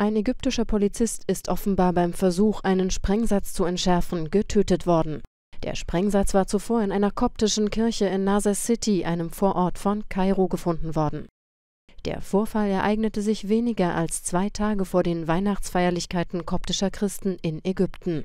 Ein ägyptischer Polizist ist offenbar beim Versuch, einen Sprengsatz zu entschärfen, getötet worden. Der Sprengsatz war zuvor in einer koptischen Kirche in Nasser City, einem Vorort von Kairo, gefunden worden. Der Vorfall ereignete sich weniger als zwei Tage vor den Weihnachtsfeierlichkeiten koptischer Christen in Ägypten.